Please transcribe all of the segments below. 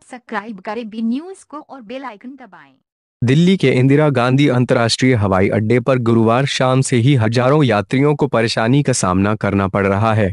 Subscribe करें B news को और बेल आइकन दबाएं। दिल्ली के इंदिरा गांधी अंतर्राष्ट्रीय हवाई अड्डे पर गुरुवार शाम से ही हजारों यात्रियों को परेशानी का सामना करना पड़ रहा है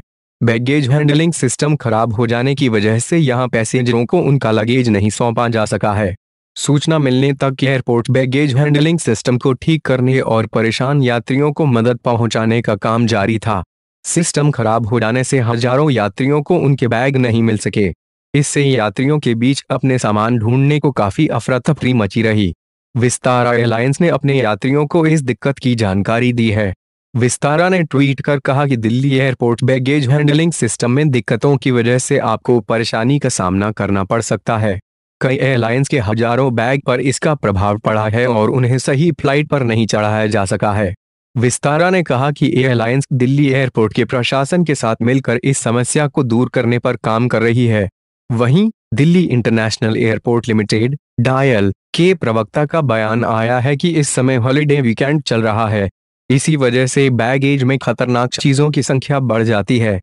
बैगेज हैंडलिंग सिस्टम खराब हो जाने की वजह से यहां पैसेंजरों को उनका लगेज नहीं सौंपा जा सका है सूचना मिलने तक एयरपोर्ट बैगेज हैंडलिंग सिस्टम को ठीक करने और परेशान यात्रियों को मदद पहुंचाने का काम जारी था सिस्टम खराब हो जाने से हजारों यात्रियों को उनके बैग नहीं मिल सके इससे यात्रियों के बीच अपने सामान ढूंढने को काफी अफरा तफरी मची रही विस्तारा एयरलाइंस ने अपने यात्रियों को इस दिक्कत की जानकारी दी है विस्तारा ने ट्वीट कर कहा कि Delhi airport baggage handling system में दिक्कतों की वजह से आपको परेशानी का सामना करना पड़ सकता है कई एयरलाइंस के हजारों बैग पर इसका प्रभाव पड़ा है और उन्हें सही फ्लाइट पर नहीं चढ़ाया जा सका है विस्तारा ने कहा कि एयरलाइंस दिल्ली एयरपोर्ट के प्रशासन के साथ मिलकर इस समस्या को दूर करने पर काम कर रही है वहीं Delhi international airport limited DIAL के प्रवक्ता का बयान आया है कि इस समय हॉलीडे वीकेंड चल रहा है इसी वजह से बैगेज में खतरनाक चीजों की संख्या बढ़ जाती है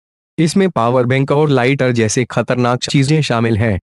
इसमें पावर बैंक और लाइटर जैसे खतरनाक चीजें शामिल हैं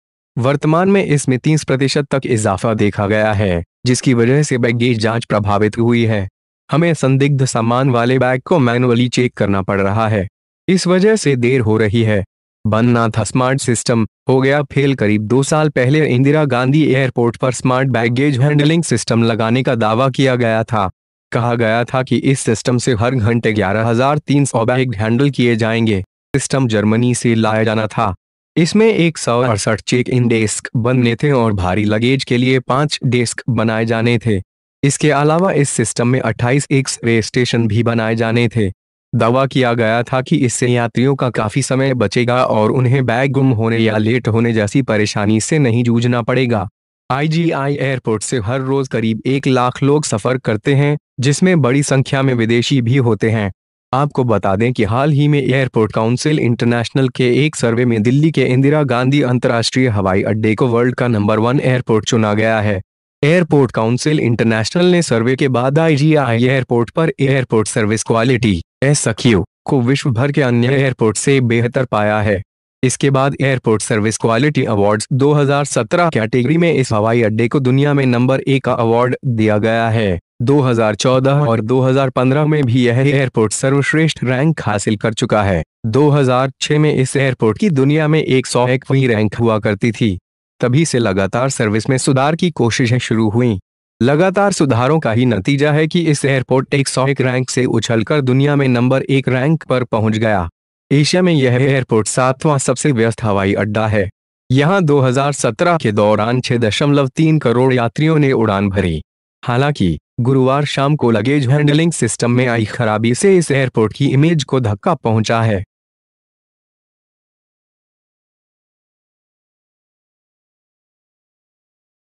वर्तमान में इसमें तीस प्रतिशत तक इजाफा देखा गया है जिसकी वजह से बैगेज जांच प्रभावित हुई है हमें संदिग्ध सामान वाले बैग को मैनुअली चेक करना पड़ रहा है इस वजह से देर हो रही है बनना था स्मार्ट सिस्टम हो गया फेल करीब दो साल पहले इंदिरा गांधी एयरपोर्ट पर स्मार्ट बैगेज हैंडलिंग सिस्टम लगाने का दावा किया गया था कहा गया था कि इस सिस्टम से हर घंटे ग्यारह हजार तीन सौ बैग हैंडल किए जाएंगे सिस्टम जर्मनी से लाया जाना था इसमें एक सौ अड़सठ चेक इन डेस्क बनने थे और भारी लगेज के लिए पांच डेस्क बनाए जाने थे इसके अलावा इस सिस्टम में 28 एक्स रे स्टेशन भी बनाए जाने थे दावा किया गया था कि इससे यात्रियों का काफी समय बचेगा और उन्हें बैग गुम होने या लेट होने जैसी परेशानी से नहीं जूझना पड़ेगा आईजीआई एयरपोर्ट से हर रोज करीब एक लाख लोग सफर करते हैं जिसमें बड़ी संख्या में विदेशी भी होते हैं आपको बता दें कि हाल ही में एयरपोर्ट काउंसिल इंटरनेशनल के एक सर्वे में दिल्ली के इंदिरा गांधी अंतर्राष्ट्रीय हवाई अड्डे को वर्ल्ड का नंबर वन एयरपोर्ट चुना गया है एयरपोर्ट काउंसिल इंटरनेशनल ने सर्वे के बाद आईजीआई एयरपोर्ट पर एयरपोर्ट सर्विस क्वालिटी एस को विश्व भर के अन्य एयरपोर्ट से बेहतर पाया है इसके बाद airport service quality awards 2017 category में इस हवाई अड्डे को दुनिया में नंबर एक का अवार्ड दिया गया है 2014 और 2015 में भी यह एयरपोर्ट सर्वश्रेष्ठ रैंक हासिल कर चुका है 2006 में इस एयरपोर्ट की दुनिया में एक सौ रैंक हुआ करती थी तभी से लगातार सर्विस में सुधार की कोशिशें शुरू हुई लगातार सुधारों का ही नतीजा है कि इस एयरपोर्ट एक सौ एक रैंक से उछलकर दुनिया में नंबर एक रैंक पर पहुंच गया एशिया में यह एयरपोर्ट सातवां सबसे व्यस्त हवाई अड्डा है यहां 2017 के दौरान 6.3 करोड़ यात्रियों ने उड़ान भरी हालांकि गुरुवार शाम को लगेज हैंडलिंग सिस्टम में आई खराबी से इस एयरपोर्ट की इमेज को धक्का पहुंचा है